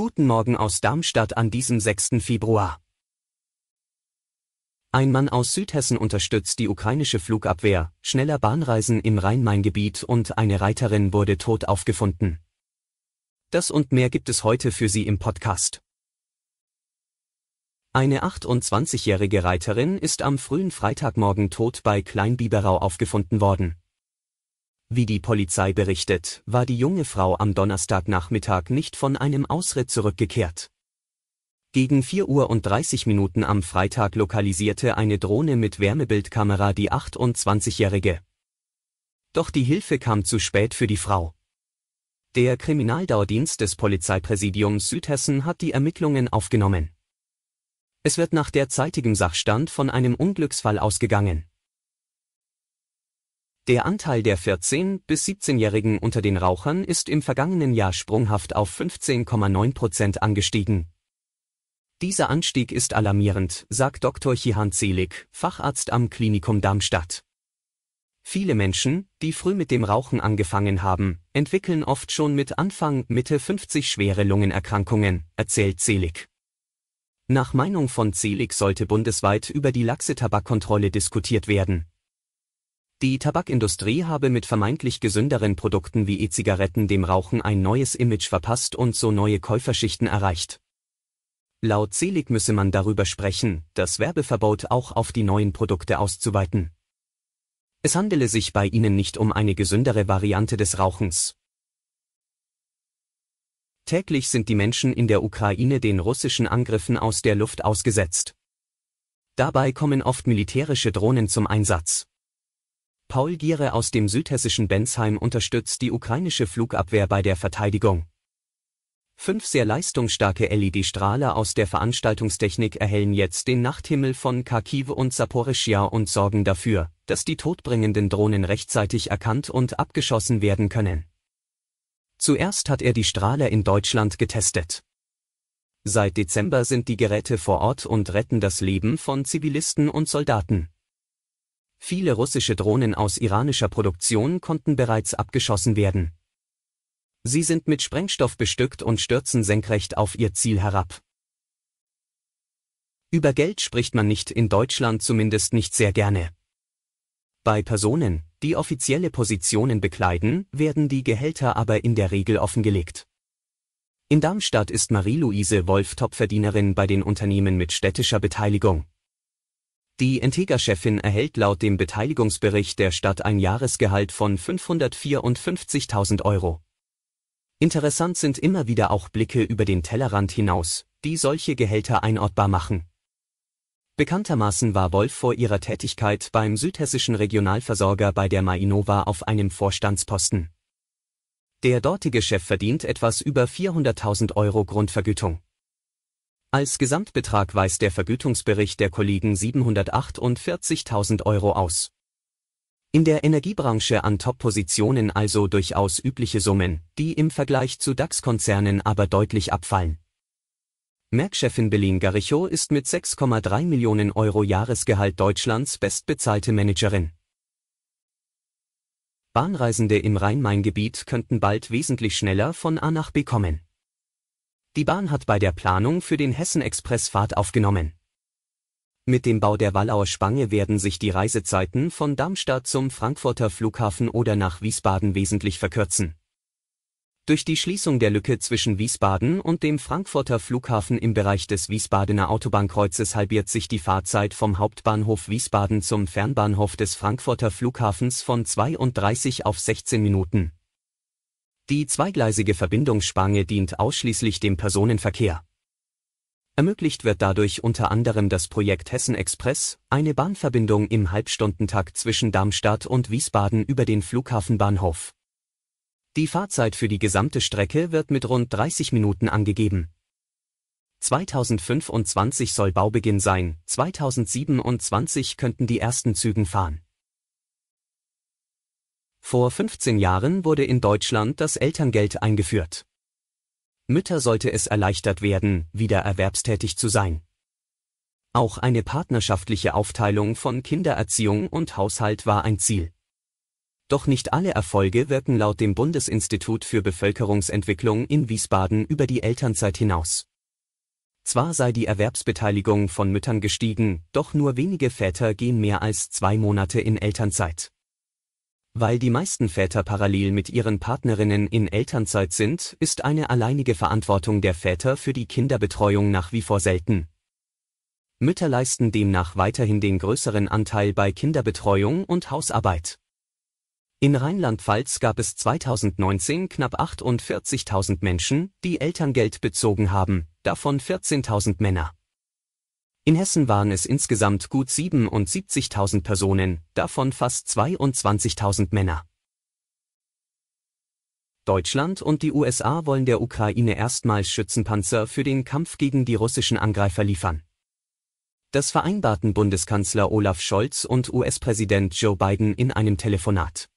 Guten Morgen aus Darmstadt an diesem 6. Februar. Ein Mann aus Südhessen unterstützt die ukrainische Flugabwehr, schneller Bahnreisen im Rhein-Main-Gebiet und eine Reiterin wurde tot aufgefunden. Das und mehr gibt es heute für Sie im Podcast. Eine 28-jährige Reiterin ist am frühen Freitagmorgen tot bei Kleinbiberau aufgefunden worden. Wie die Polizei berichtet, war die junge Frau am Donnerstagnachmittag nicht von einem Ausritt zurückgekehrt. Gegen 4 Uhr und 30 Minuten am Freitag lokalisierte eine Drohne mit Wärmebildkamera die 28-Jährige. Doch die Hilfe kam zu spät für die Frau. Der Kriminaldauerdienst des Polizeipräsidiums Südhessen hat die Ermittlungen aufgenommen. Es wird nach derzeitigem Sachstand von einem Unglücksfall ausgegangen. Der Anteil der 14- bis 17-Jährigen unter den Rauchern ist im vergangenen Jahr sprunghaft auf 15,9 Prozent angestiegen. Dieser Anstieg ist alarmierend, sagt Dr. Chihan Zelig, Facharzt am Klinikum Darmstadt. Viele Menschen, die früh mit dem Rauchen angefangen haben, entwickeln oft schon mit Anfang, Mitte 50 schwere Lungenerkrankungen, erzählt Zelig. Nach Meinung von Zelig sollte bundesweit über die laxe Tabakkontrolle diskutiert werden, die Tabakindustrie habe mit vermeintlich gesünderen Produkten wie E-Zigaretten dem Rauchen ein neues Image verpasst und so neue Käuferschichten erreicht. Laut Selig müsse man darüber sprechen, das Werbeverbot auch auf die neuen Produkte auszuweiten. Es handele sich bei ihnen nicht um eine gesündere Variante des Rauchens. Täglich sind die Menschen in der Ukraine den russischen Angriffen aus der Luft ausgesetzt. Dabei kommen oft militärische Drohnen zum Einsatz. Paul Giere aus dem südhessischen Bensheim unterstützt die ukrainische Flugabwehr bei der Verteidigung. Fünf sehr leistungsstarke LED-Strahler aus der Veranstaltungstechnik erhellen jetzt den Nachthimmel von Kharkiv und Saporischia und sorgen dafür, dass die todbringenden Drohnen rechtzeitig erkannt und abgeschossen werden können. Zuerst hat er die Strahler in Deutschland getestet. Seit Dezember sind die Geräte vor Ort und retten das Leben von Zivilisten und Soldaten. Viele russische Drohnen aus iranischer Produktion konnten bereits abgeschossen werden. Sie sind mit Sprengstoff bestückt und stürzen senkrecht auf ihr Ziel herab. Über Geld spricht man nicht in Deutschland zumindest nicht sehr gerne. Bei Personen, die offizielle Positionen bekleiden, werden die Gehälter aber in der Regel offengelegt. In Darmstadt ist Marie-Louise Wolf Topverdienerin bei den Unternehmen mit städtischer Beteiligung. Die Entega-Chefin erhält laut dem Beteiligungsbericht der Stadt ein Jahresgehalt von 554.000 Euro. Interessant sind immer wieder auch Blicke über den Tellerrand hinaus, die solche Gehälter einortbar machen. Bekanntermaßen war Wolf vor ihrer Tätigkeit beim südhessischen Regionalversorger bei der Mainova auf einem Vorstandsposten. Der dortige Chef verdient etwas über 400.000 Euro Grundvergütung. Als Gesamtbetrag weist der Vergütungsbericht der Kollegen 748.000 Euro aus. In der Energiebranche an Top-Positionen also durchaus übliche Summen, die im Vergleich zu DAX-Konzernen aber deutlich abfallen. Merck-Chefin Belin Garicho ist mit 6,3 Millionen Euro Jahresgehalt Deutschlands bestbezahlte Managerin. Bahnreisende im Rhein-Main-Gebiet könnten bald wesentlich schneller von A nach B kommen. Die Bahn hat bei der Planung für den Hessen-Express Fahrt aufgenommen. Mit dem Bau der Wallauer Spange werden sich die Reisezeiten von Darmstadt zum Frankfurter Flughafen oder nach Wiesbaden wesentlich verkürzen. Durch die Schließung der Lücke zwischen Wiesbaden und dem Frankfurter Flughafen im Bereich des Wiesbadener Autobahnkreuzes halbiert sich die Fahrzeit vom Hauptbahnhof Wiesbaden zum Fernbahnhof des Frankfurter Flughafens von 32 auf 16 Minuten. Die zweigleisige Verbindungsspange dient ausschließlich dem Personenverkehr. Ermöglicht wird dadurch unter anderem das Projekt Hessen Express, eine Bahnverbindung im Halbstundentakt zwischen Darmstadt und Wiesbaden über den Flughafenbahnhof. Die Fahrzeit für die gesamte Strecke wird mit rund 30 Minuten angegeben. 2025 soll Baubeginn sein, 2027 könnten die ersten Zügen fahren. Vor 15 Jahren wurde in Deutschland das Elterngeld eingeführt. Mütter sollte es erleichtert werden, wieder erwerbstätig zu sein. Auch eine partnerschaftliche Aufteilung von Kindererziehung und Haushalt war ein Ziel. Doch nicht alle Erfolge wirken laut dem Bundesinstitut für Bevölkerungsentwicklung in Wiesbaden über die Elternzeit hinaus. Zwar sei die Erwerbsbeteiligung von Müttern gestiegen, doch nur wenige Väter gehen mehr als zwei Monate in Elternzeit. Weil die meisten Väter parallel mit ihren Partnerinnen in Elternzeit sind, ist eine alleinige Verantwortung der Väter für die Kinderbetreuung nach wie vor selten. Mütter leisten demnach weiterhin den größeren Anteil bei Kinderbetreuung und Hausarbeit. In Rheinland-Pfalz gab es 2019 knapp 48.000 Menschen, die Elterngeld bezogen haben, davon 14.000 Männer. In Hessen waren es insgesamt gut 77.000 Personen, davon fast 22.000 Männer. Deutschland und die USA wollen der Ukraine erstmals Schützenpanzer für den Kampf gegen die russischen Angreifer liefern. Das vereinbarten Bundeskanzler Olaf Scholz und US-Präsident Joe Biden in einem Telefonat.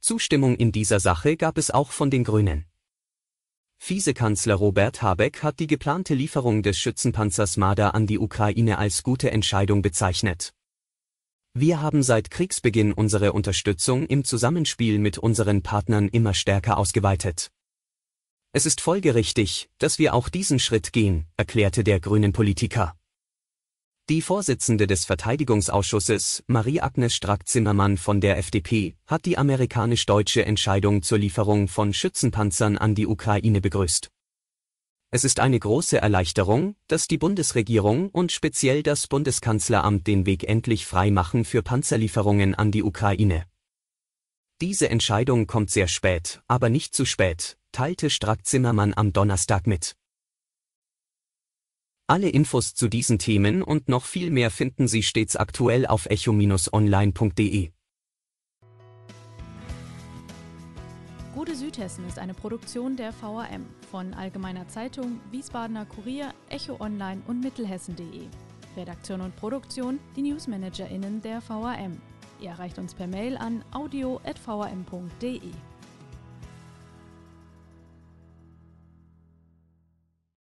Zustimmung in dieser Sache gab es auch von den Grünen. Vizekanzler Robert Habeck hat die geplante Lieferung des Schützenpanzers Marder an die Ukraine als gute Entscheidung bezeichnet. Wir haben seit Kriegsbeginn unsere Unterstützung im Zusammenspiel mit unseren Partnern immer stärker ausgeweitet. Es ist folgerichtig, dass wir auch diesen Schritt gehen, erklärte der grünen Politiker. Die Vorsitzende des Verteidigungsausschusses, Marie-Agnes Strack-Zimmermann von der FDP, hat die amerikanisch-deutsche Entscheidung zur Lieferung von Schützenpanzern an die Ukraine begrüßt. Es ist eine große Erleichterung, dass die Bundesregierung und speziell das Bundeskanzleramt den Weg endlich frei machen für Panzerlieferungen an die Ukraine. Diese Entscheidung kommt sehr spät, aber nicht zu spät, teilte Strack-Zimmermann am Donnerstag mit. Alle Infos zu diesen Themen und noch viel mehr finden Sie stets aktuell auf echo-online.de. Gute Südhessen ist eine Produktion der VRM von Allgemeiner Zeitung, Wiesbadener Kurier, Echo Online und Mittelhessen.de. Redaktion und Produktion, die NewsmanagerInnen der VRM. Ihr erreicht uns per Mail an audio.vrm.de.